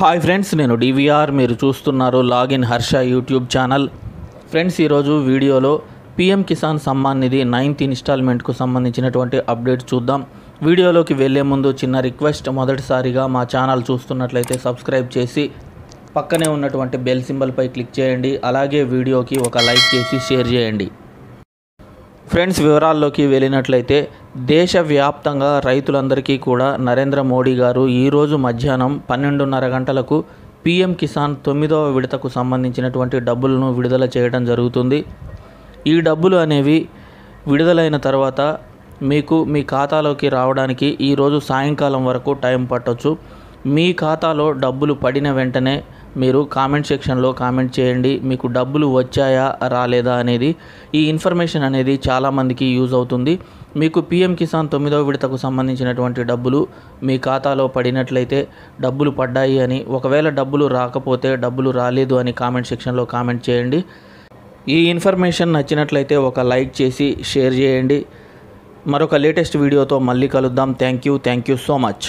hi friends నేను DVR మీరు చూస్తున్నారు login Harsha YouTube channel friends ఈరోజు వీడియోలో పిఎం కిసాన్ సమ్మాన్ నిధి నైన్త్ ఇన్స్టాల్మెంట్కు సంబంధించినటువంటి అప్డేట్ చూద్దాం వీడియోలోకి వెళ్లే ముందు చిన్న రిక్వెస్ట్ మొదటిసారిగా మా ఛానల్ చూస్తున్నట్లయితే సబ్స్క్రైబ్ చేసి పక్కనే ఉన్నటువంటి బెల్ సింబల్పై క్లిక్ చేయండి అలాగే వీడియోకి ఒక లైక్ చేసి షేర్ చేయండి ఫ్రెండ్స్ వివరాల్లోకి వెళ్ళినట్లయితే దేశవ్యాప్తంగా రైతులందరికీ కూడా నరేంద్ర మోడీ గారు ఈరోజు మధ్యాహ్నం పన్నెండున్నర గంటలకు పీఎం కిసాన్ తొమ్మిదవ విడతకు సంబంధించినటువంటి డబ్బులను విడుదల చేయడం జరుగుతుంది ఈ డబ్బులు అనేవి విడుదలైన తర్వాత మీకు మీ ఖాతాలోకి రావడానికి ఈరోజు సాయంకాలం వరకు టైం పట్టవచ్చు మీ ఖాతాలో డబ్బులు పడిన వెంటనే మీరు కామెంట్ సెక్షన్లో కామెంట్ చేయండి మీకు డబ్బులు వచ్చాయా రాలేదా అనేది ఈ ఇన్ఫర్మేషన్ అనేది చాలామందికి యూజ్ అవుతుంది మీకు పిఎం కిసాన్ తొమ్మిదవ విడతకు సంబంధించినటువంటి డబ్బులు మీ ఖాతాలో పడినట్లయితే డబ్బులు పడ్డాయి అని ఒకవేళ డబ్బులు రాకపోతే డబ్బులు రాలేదు అని కామెంట్ సెక్షన్లో కామెంట్ చేయండి ఈ ఇన్ఫర్మేషన్ నచ్చినట్లయితే ఒక లైక్ చేసి షేర్ చేయండి మరొక లేటెస్ట్ వీడియోతో మళ్ళీ కలుద్దాం thank you thank you so much